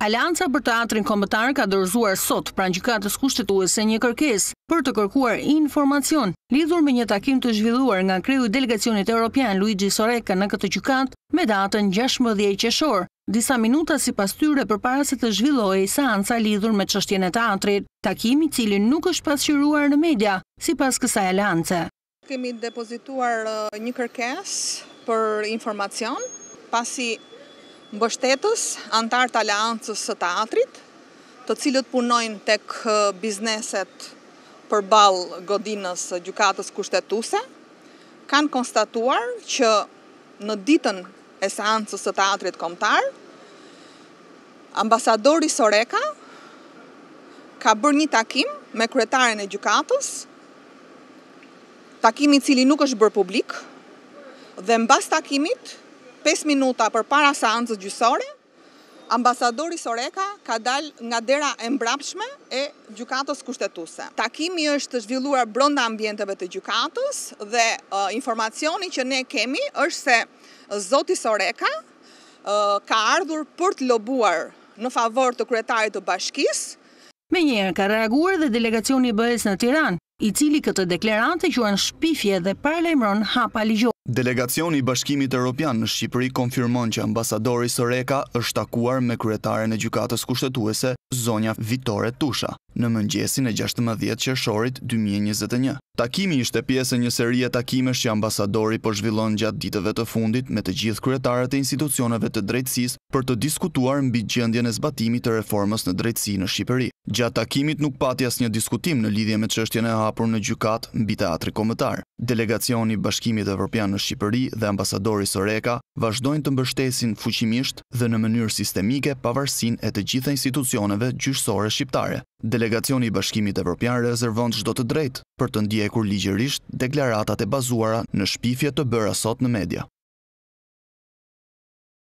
Alianca për teatrin kombëtar ka dorëzuar sot pranë gjykatës kushtetuese një kërkesë për të kërkuar informacion lidhur me një takim të zhvilluar nga kreju i delegacionit Europian, Luigi Soreka në këtë gjykatë me datën 16 qershor. Disa minuta si pas tyre për para se të zhvillohi seansa lidhur me qështjene teatrit, atrit, takimi cili nuk është pasqyruar në media, si pas kësa e Kemi depozituar uh, një kërkes për informacion, pasi mbështetës, të aleancës së teatrit, të cilët punojnë tek bizneset për balë godinës gjukatës kushtetuse, kanë konstatuar që në ditën e seancës së teatrit komtar, ambasadori Soreka ka bërë një takim me kretaren e gjukatës, takimi cili nuk është bërë publik, dhe mbas takimit, 5 minuta për para seancës gjysore, ambasadori Soreka ka dal nga dera e mbrapshme e gjukatës kushtetuse. Takimi është zhvilluar bronda ambjenteve të gjukatës dhe uh, informacioni që ne kemi është se Zoti Soreka uh, ka ardhur për të lobuar në favor të kretarit të bashkis. Me njerë ka reaguar dhe delegacioni bëhes në Tiran, i cili këtë deklerante që anë shpifje dhe parlejmëron hapa ligjo. Delegacioni i Bashkimit Europian në Shqipëri konfirmon që ambasadori Soreka është takuar me kryetaren e gjykatës kushtetuese, zonja Vitore Tusha, në mëngjesin e 16 qërshorit 2021. Takimi ishte pjesë një seri e takimesh që ambasadori për po zhvillon gjatë ditëve të fundit me të gjithë kryetarët e institucioneve të drejtsis për të diskutuar mbi gjendjen e zbatimit të reformës në drejtsi në Shqipëri. Gjatë takimit nuk pati asë një diskutim në lidhje me qështjene e hapur në gjukat mbi teatri komëtar. Delegacioni Bashkimit Evropian në Shqipëri dhe ambasadori Soreka vazhdojnë të mbështesin fuqimisht dhe në mënyrë sistemike pavarsin e të gjitha institucioneve gjyshsore shqiptare. Delegacioni i Bashkimit Evropian rezervon çdo të drejtë për të ndjekur ligjërisht deklaratat e bazuara në shpifje të bëra sot në media.